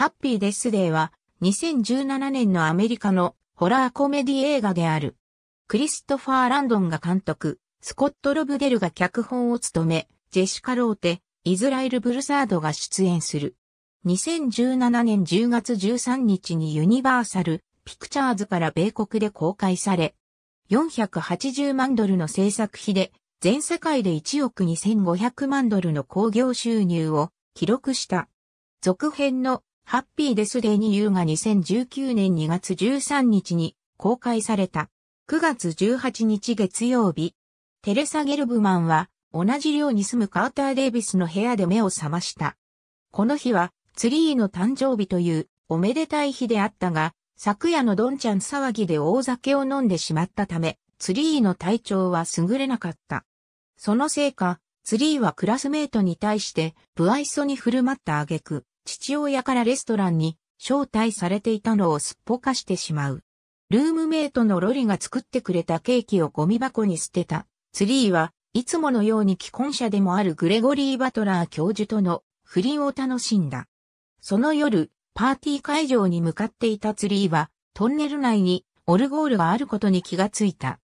ハッピーデスデーは2017年のアメリカのホラーコメディ映画である。クリストファー・ランドンが監督、スコット・ロブデルが脚本を務め、ジェシカ・ローテ、イズラエル・ブルサードが出演する。2017年10月13日にユニバーサル・ピクチャーズから米国で公開され、480万ドルの制作費で、全世界で1億2500万ドルの興行収入を記録した。続編のハッピーデスデーに優が2019年2月13日に公開された。9月18日月曜日。テレサ・ゲルブマンは同じ寮に住むカーター・デイビスの部屋で目を覚ました。この日はツリーの誕生日というおめでたい日であったが、昨夜のドンちゃん騒ぎで大酒を飲んでしまったため、ツリーの体調は優れなかった。そのせいか、ツリーはクラスメートに対して、不愛想に振る舞った挙句、父親からレストランに招待されていたのをすっぽかしてしまう。ルームメイトのロリが作ってくれたケーキをゴミ箱に捨てた。ツリーはいつものように既婚者でもあるグレゴリー・バトラー教授との不倫を楽しんだ。その夜、パーティー会場に向かっていたツリーは、トンネル内にオルゴールがあることに気がついた。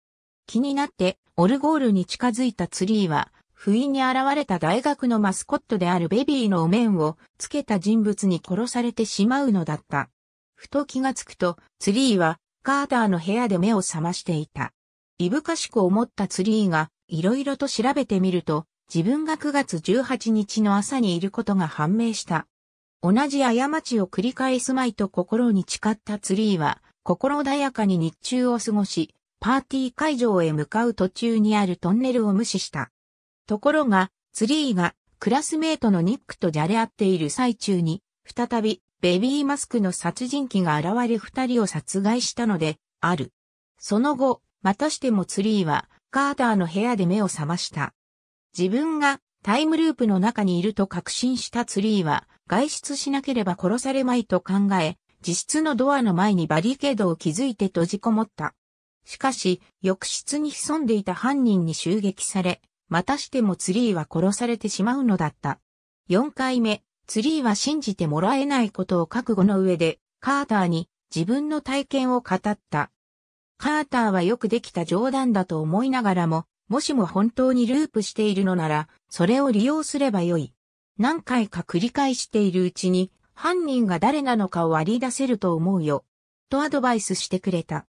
気になって、オルゴールに近づいたツリーは、不意に現れた大学のマスコットであるベビーのお面をつけた人物に殺されてしまうのだった。ふと気がつくと、ツリーはカーターの部屋で目を覚ましていた。いぶかしく思ったツリーが、いろいろと調べてみると、自分が9月18日の朝にいることが判明した。同じ過ちを繰り返すまいと心に誓ったツリーは、心穏やかに日中を過ごし、パーティー会場へ向かう途中にあるトンネルを無視した。ところが、ツリーがクラスメートのニックとじゃれ合っている最中に、再びベビーマスクの殺人鬼が現れ二人を殺害したので、ある。その後、またしてもツリーは、カーターの部屋で目を覚ました。自分がタイムループの中にいると確信したツリーは、外出しなければ殺されまいと考え、自室のドアの前にバリケードを築いて閉じこもった。しかし、浴室に潜んでいた犯人に襲撃され、またしてもツリーは殺されてしまうのだった。4回目、ツリーは信じてもらえないことを覚悟の上で、カーターに自分の体験を語った。カーターはよくできた冗談だと思いながらも、もしも本当にループしているのなら、それを利用すればよい。何回か繰り返しているうちに、犯人が誰なのかを割り出せると思うよ。とアドバイスしてくれた。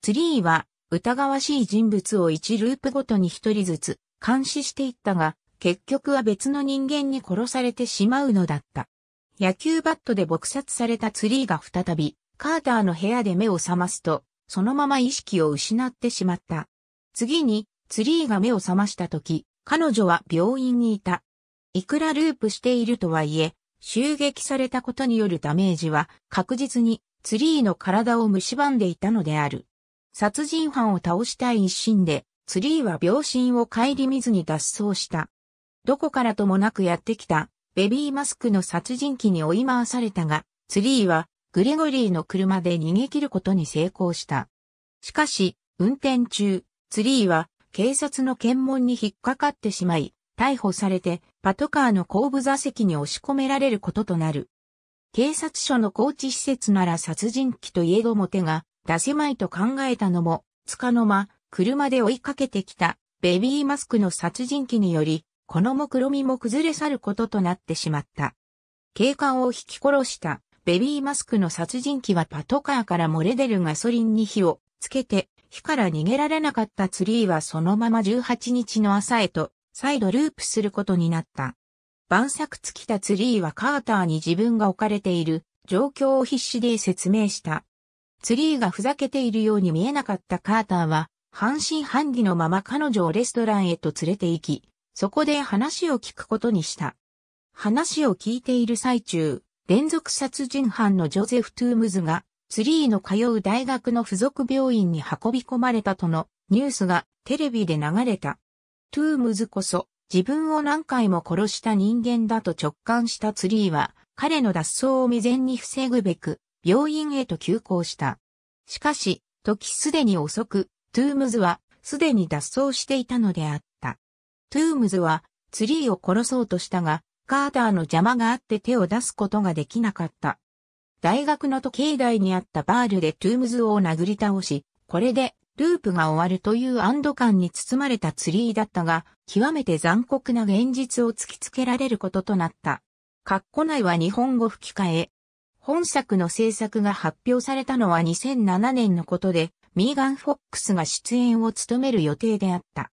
ツリーは、疑わしい人物を1ループごとに1人ずつ、監視していったが、結局は別の人間に殺されてしまうのだった。野球バットで撲殺されたツリーが再び、カーターの部屋で目を覚ますと、そのまま意識を失ってしまった。次に、ツリーが目を覚ました時、彼女は病院にいた。いくらループしているとはいえ、襲撃されたことによるダメージは確実にツリーの体を蝕んでいたのである。殺人犯を倒したい一心でツリーは秒針を顧みずに脱走した。どこからともなくやってきた、ベビーマスクの殺人鬼に追い回されたが、ツリーは、グレゴリーの車で逃げ切ることに成功した。しかし、運転中、ツリーは、警察の検問に引っかかってしまい、逮捕されて、パトカーの後部座席に押し込められることとなる。警察署の高知施設なら殺人鬼といえども手が出せまいと考えたのも、つかの間、車で追いかけてきたベビーマスクの殺人鬼により、この目論みも崩れ去ることとなってしまった。警官を引き殺したベビーマスクの殺人鬼はパトカーから漏れ出るガソリンに火をつけて、火から逃げられなかったツリーはそのまま18日の朝へと再度ループすることになった。晩作尽きたツリーはカーターに自分が置かれている状況を必死で説明した。ツリーがふざけているように見えなかったカーターは半信半疑のまま彼女をレストランへと連れて行き、そこで話を聞くことにした。話を聞いている最中、連続殺人犯のジョゼフ・トゥームズが、ツリーの通う大学の付属病院に運び込まれたとのニュースがテレビで流れた。トゥームズこそ自分を何回も殺した人間だと直感したツリーは、彼の脱走を未然に防ぐべく、病院へと急行した。しかし、時すでに遅く、トゥームズはすでに脱走していたのであった。トゥームズはツリーを殺そうとしたが、カーターの邪魔があって手を出すことができなかった。大学の時計台にあったバールでトゥームズを殴り倒し、これでループが終わるという安堵感に包まれたツリーだったが、極めて残酷な現実を突きつけられることとなった。カッコ内は日本語吹き替え。本作の制作が発表されたのは2007年のことで、ミーガン・フォックスが出演を務める予定であった。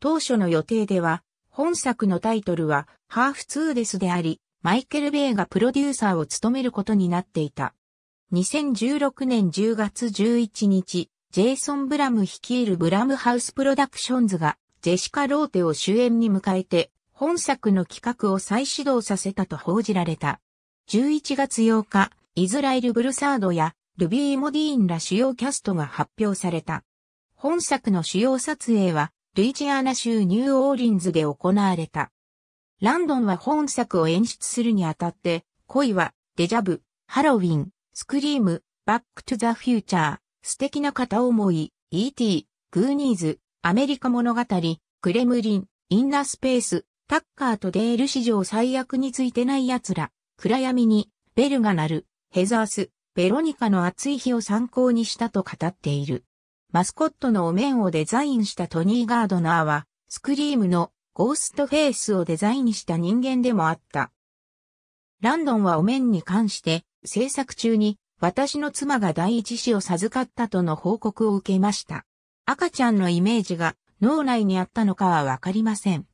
当初の予定では、本作のタイトルは、ハーフツーデスであり、マイケル・ベイがプロデューサーを務めることになっていた。2016年10月11日、ジェイソン・ブラム率いるブラムハウスプロダクションズが、ジェシカ・ローテを主演に迎えて、本作の企画を再始動させたと報じられた。11月8日、イズラエル・ブルサードやルビー・モディーンら主要キャストが発表された。本作の主要撮影は、ルイジアナ州ニューオーリンズで行われた。ランドンは本作を演出するにあたって、恋は、デジャブ、ハロウィン、スクリーム、バックトゥザフューチャー、素敵な片思い、E.T., グーニーズ、アメリカ物語、クレムリン、インナースペース、タッカーとデール史上最悪についてない奴ら、暗闇に、ベルが鳴る、ヘザース、ベロニカの暑い日を参考にしたと語っている。マスコットのお面をデザインしたトニー・ガードナーは、スクリームのゴーストフェイスをデザインした人間でもあった。ランドンはお面に関して、制作中に、私の妻が第一子を授かったとの報告を受けました。赤ちゃんのイメージが脳内にあったのかはわかりません。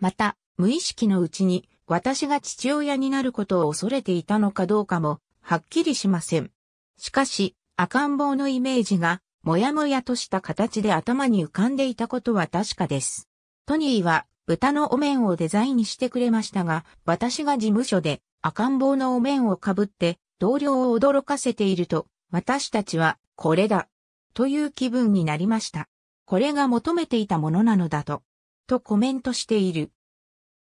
また、無意識のうちに私が父親になることを恐れていたのかどうかもはっきりしません。しかし、赤ん坊のイメージが、もやもやとした形で頭に浮かんでいたことは確かです。トニーは、豚のお面をデザインしてくれましたが、私が事務所で赤ん坊のお面をかぶって同僚を驚かせていると、私たちはこれだという気分になりました。これが求めていたものなのだと、とコメントしている。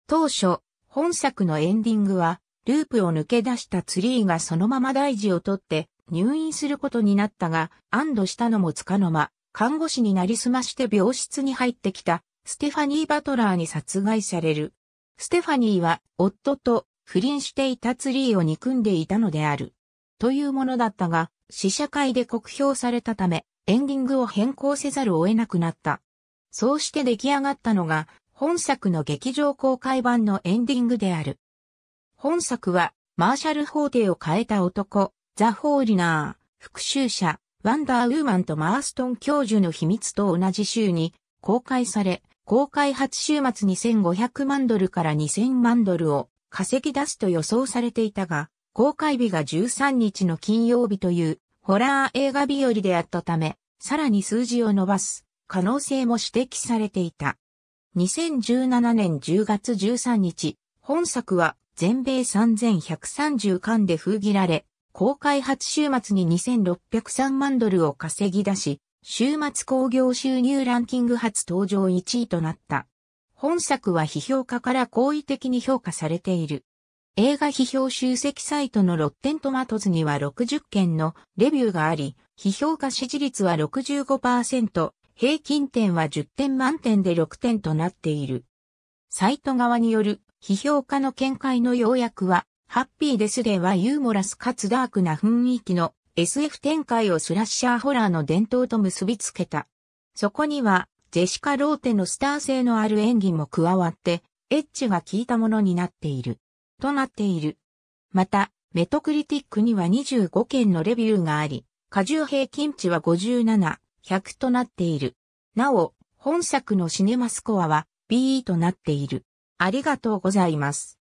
当初、本作のエンディングはループを抜け出したツリーがそのまま大事を取って入院することになったが、安堵したのもつかの間、看護師になりすまして病室に入ってきたステファニー・バトラーに殺害される。ステファニーは夫と不倫していたツリーを憎んでいたのである。というものだったが、試写会で酷評されたため、エンディングを変更せざるを得なくなった。そうして出来上がったのが、本作の劇場公開版のエンディングである。本作は、マーシャル法廷を変えた男、ザ・ホーリナー、復讐者、ワンダーウーマンとマーストン教授の秘密と同じ週に公開され、公開初週末2500万ドルから2000万ドルを稼ぎ出すと予想されていたが、公開日が13日の金曜日というホラー映画日和であったため、さらに数字を伸ばす可能性も指摘されていた。2017年10月13日、本作は全米3130巻で封切られ、公開初週末に2603万ドルを稼ぎ出し、週末興行収入ランキング初登場1位となった。本作は批評家から好意的に評価されている。映画批評集積サイトのロッテントマトズには60件のレビューがあり、批評家支持率は65%、平均点は10点満点で6点となっている。サイト側による批評家の見解の要約は、ハッピーデスではユーモラスかつダークな雰囲気の SF 展開をスラッシャーホラーの伝統と結びつけた。そこには、ジェシカ・ローテのスター性のある演技も加わって、エッジが効いたものになっている。となっている。また、メトクリティックには25件のレビューがあり、過重平均値は57、100となっている。なお、本作のシネマスコアは BE となっている。ありがとうございます。